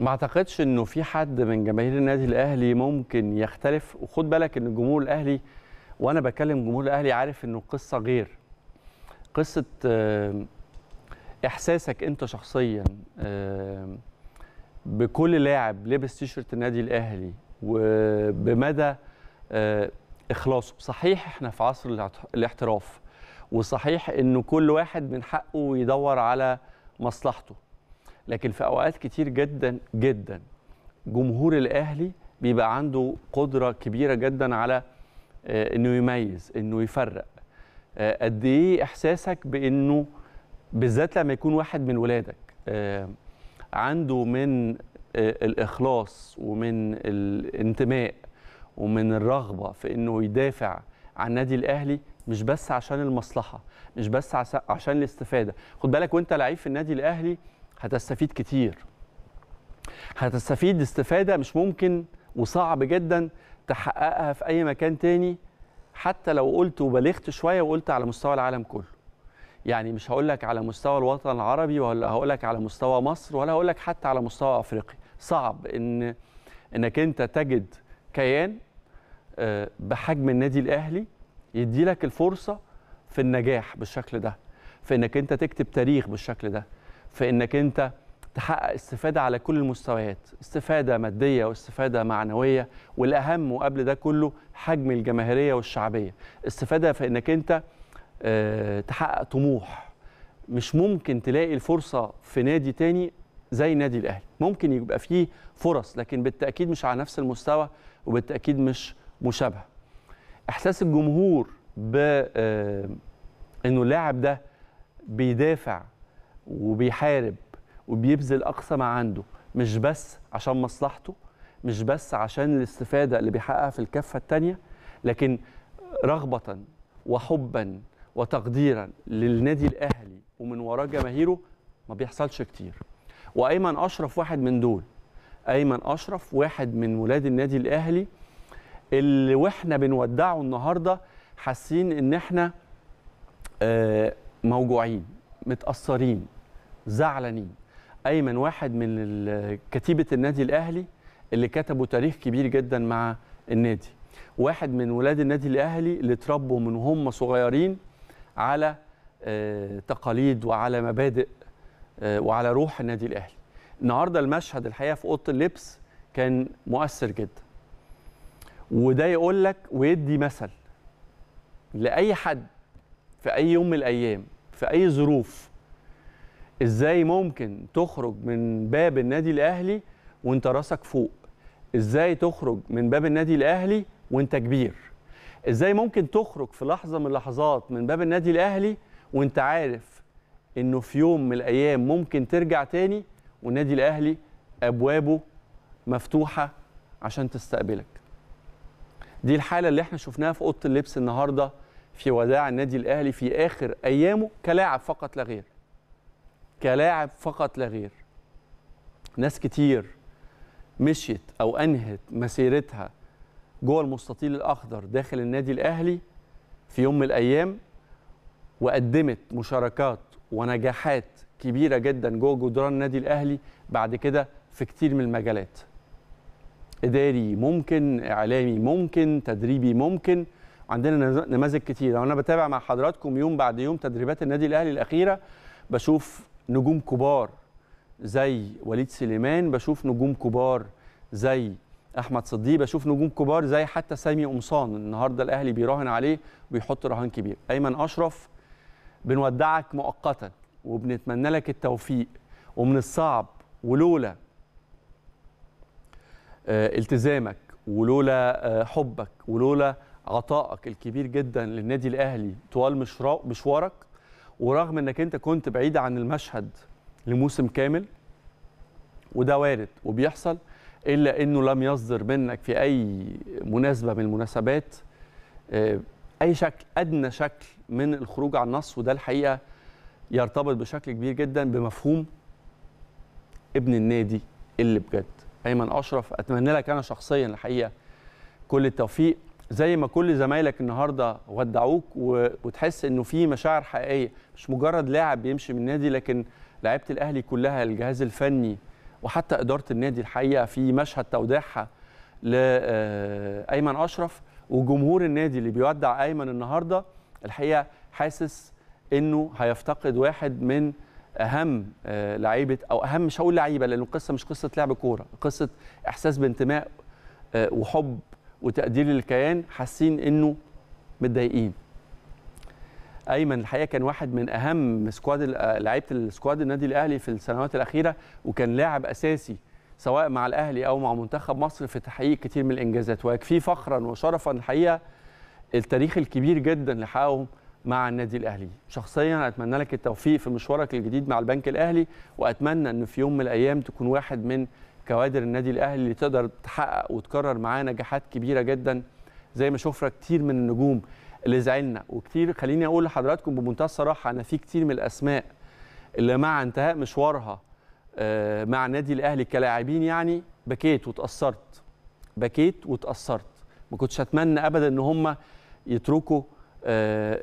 ما اعتقدش انه في حد من جماهير النادي الاهلي ممكن يختلف وخد بالك ان الجمهور الاهلي وانا بكلم جمهور الاهلي عارف انه القصه غير قصه آه، احساسك انت شخصيا آه، بكل لاعب لبس تيشرت النادي الاهلي وبمدى آه، اخلاصه صحيح احنا في عصر الاحتراف وصحيح انه كل واحد من حقه يدور على مصلحته لكن في اوقات كتير جدا جدا جمهور الاهلي بيبقى عنده قدره كبيره جدا على آه، انه يميز انه يفرق آه، قد ايه احساسك بانه بالذات لما يكون واحد من ولادك آه، عنده من الاخلاص ومن الانتماء ومن الرغبه في انه يدافع عن النادي الاهلي مش بس عشان المصلحه مش بس عشان الاستفاده خد بالك وانت لعيب في النادي الاهلي هتستفيد كتير هتستفيد استفادة مش ممكن وصعب جدا تحققها في أي مكان تاني حتى لو قلت وبلغت شوية وقلت على مستوى العالم كله يعني مش هقول لك على مستوى الوطن العربي ولا هقول لك على مستوى مصر ولا هقول لك حتى على مستوى افريقيا صعب ان انك انت تجد كيان آه، بحجم النادي الاهلي يدي لك الفرصه في النجاح بالشكل ده في انك انت تكتب تاريخ بالشكل ده في انك انت تحقق استفاده على كل المستويات استفاده ماديه واستفاده معنويه والاهم وقبل ده كله حجم الجماهيريه والشعبيه استفاده في انك انت آه، تحقق طموح مش ممكن تلاقي الفرصه في نادي تاني زي نادي الاهلي ممكن يبقى فيه فرص لكن بالتاكيد مش على نفس المستوى وبالتاكيد مش مشابهه احساس الجمهور ب آه، انه اللاعب ده بيدافع وبيحارب وبيبذل اقصى ما عنده مش بس عشان مصلحته مش بس عشان الاستفاده اللي بيحققها في الكفه الثانيه لكن رغبه وحبا وتقديرا للنادي الاهلي ومن وراه جماهيره ما بيحصلش كتير وايمن اشرف واحد من دول ايمن اشرف واحد من ولاد النادي الاهلي اللي واحنا بنودعه النهارده حاسين ان احنا آه، موجوعين متاثرين زعلانين ايمن واحد من كتيبه النادي الاهلي اللي كتبوا تاريخ كبير جدا مع النادي واحد من ولاد النادي الاهلي اللي اتربوا من هم صغيرين على آه، تقاليد وعلى مبادئ آه، وعلى روح النادي الاهلي النهارده المشهد الحقيقه في اوضه اللبس كان مؤثر جدا وده يقول لك ويدي مثل لاي حد في اي يوم من الايام في اي ظروف ازاي ممكن تخرج من باب النادي الاهلي وانت راسك فوق ازاي تخرج من باب النادي الاهلي وانت كبير ازاي ممكن تخرج في لحظه من اللحظات من باب النادي الاهلي وانت عارف انه في يوم من الايام ممكن ترجع تاني والنادي الاهلي ابوابه مفتوحه عشان تستقبلك دي الحاله اللي احنا شفناها في اوضه اللبس النهارده في وداع النادي الاهلي في اخر ايامه كلاعب فقط لا غير كلاعب فقط لا غير ناس كتير مشيت او انهت مسيرتها جوه المستطيل الاخضر داخل النادي الاهلي في يوم من الايام وقدمت مشاركات ونجاحات كبيره جدا جوه جدران النادي الاهلي بعد كده في كتير من المجالات اداري ممكن اعلامي ممكن تدريبي ممكن عندنا نماذج كتير وانا بتابع مع حضراتكم يوم بعد يوم تدريبات النادي الاهلي الاخيره بشوف نجوم كبار زي وليد سليمان بشوف نجوم كبار زي احمد صديق بشوف نجوم كبار زي حتى سامي قمصان النهارده الاهلي بيراهن عليه وبيحط رهان كبير ايمن اشرف بنودعك مؤقتا وبنتمنى لك التوفيق ومن الصعب ولولا آه، التزامك ولولا آه، حبك ولولا عطائك الكبير جدا للنادي الاهلي طوال مشوارك ورغم انك انت كنت بعيد عن المشهد لموسم كامل وده وارد وبيحصل الا انه لم يصدر منك في اي مناسبه من المناسبات آه، اي شكل ادنى شكل من الخروج عن النص وده الحقيقه يرتبط بشكل كبير جدا بمفهوم ابن النادي اللي بجد ايمن اشرف اتمنى لك انا شخصيا الحقيقه كل التوفيق زي ما كل زمايلك النهارده ودعوك وتحس انه في مشاعر حقيقيه مش مجرد لاعب بيمشي من النادي لكن لعيبه الاهلي كلها الجهاز الفني وحتى اداره النادي الحقيقه في مشهد توديعها لايمن آه، اشرف وجمهور النادي اللي بيودع ايمن النهارده الحقيقه حاسس انه هيفتقد واحد من اهم آه، لعيبه او اهم مش هقول لعيبه لان القصه مش قصه لعب كوره قصه احساس بانتماء آه، وحب وتقدير الكيان حاسين انه متضايقين ايمن الحقيقه كان واحد من اهم سكواد لعيبه السكواد النادي الاهلي في السنوات الاخيره وكان لاعب اساسي سواء مع الاهلي او مع منتخب مصر في تحقيق كتير من الانجازات ويكفيه فخرا وشرفا الحقيقه التاريخ الكبير جدا اللي حققه مع النادي الاهلي شخصيا اتمنى لك التوفيق في مشوارك الجديد مع البنك الاهلي واتمنى ان في يوم من الايام تكون واحد من كوادر النادي الاهلي اللي تقدر تحقق وتكرر معاه نجاحات كبيره جدا زي ما شفنا كتير من النجوم اللي زعلنا وكتير خليني اقول لحضراتكم بمنتهى الصراحه انا في كتير من الاسماء اللي مع انتهاء مشوارها آه، مع النادي الاهلي كلاعبين يعني بكيت وتاثرت بكيت وتاثرت ما كنتش اتمنى ابدا ان هم يتركوا آه،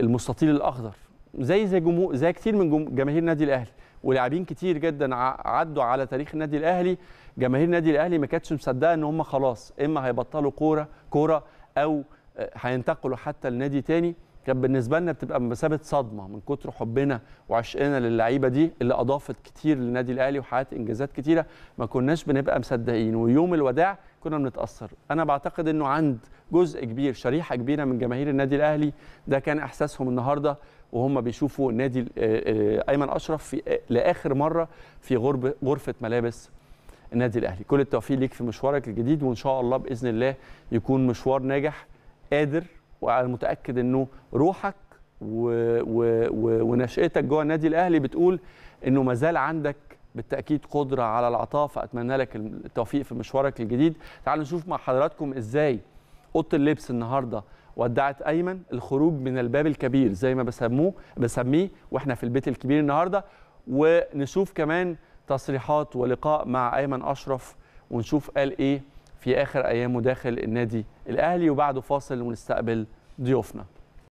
المستطيل الاخضر زي زي جمهور زي كتير من جماهير النادي الاهلي ولاعبين كتير جدا عدوا على تاريخ النادي الاهلي جماهير النادي الاهلي ما كانتش مصدقه ان هم خلاص اما هيبطلوا كوره كوره او آه، هينتقلوا حتى لنادي تاني كانت بالنسبه لنا بتبقى بمثابه صدمه من كتر حبنا وعشقنا للعيبه دي اللي اضافت كتير للنادي الاهلي وحققت انجازات كتيره ما كناش بنبقى مصدقين ويوم الوداع كنا بنتاثر انا بعتقد انه عند جزء كبير شريحه كبيره من جماهير النادي الاهلي ده كان احساسهم النهارده وهم بيشوفوا نادي آه، آه، ايمن اشرف في آه، لاخر مره في غرب غرفه ملابس النادي الاهلي كل التوفيق ليك في مشوارك الجديد وان شاء الله باذن الله يكون مشوار ناجح قادر وانا متاكد انه روحك و... و... و... ونشاتك جوه النادي الاهلي بتقول انه ما زال عندك بالتاكيد قدره على العطاء فاتمنى لك التوفيق في مشوارك الجديد تعالوا نشوف مع حضراتكم ازاي اوضه اللبس النهارده ودعت ايمن الخروج من الباب الكبير زي ما بسموه بسميه واحنا في البيت الكبير النهارده ونشوف كمان تصريحات ولقاء مع ايمن اشرف ونشوف قال ايه في اخر ايامه داخل النادي الاهلي وبعده فاصل ونستقبل ضيوفنا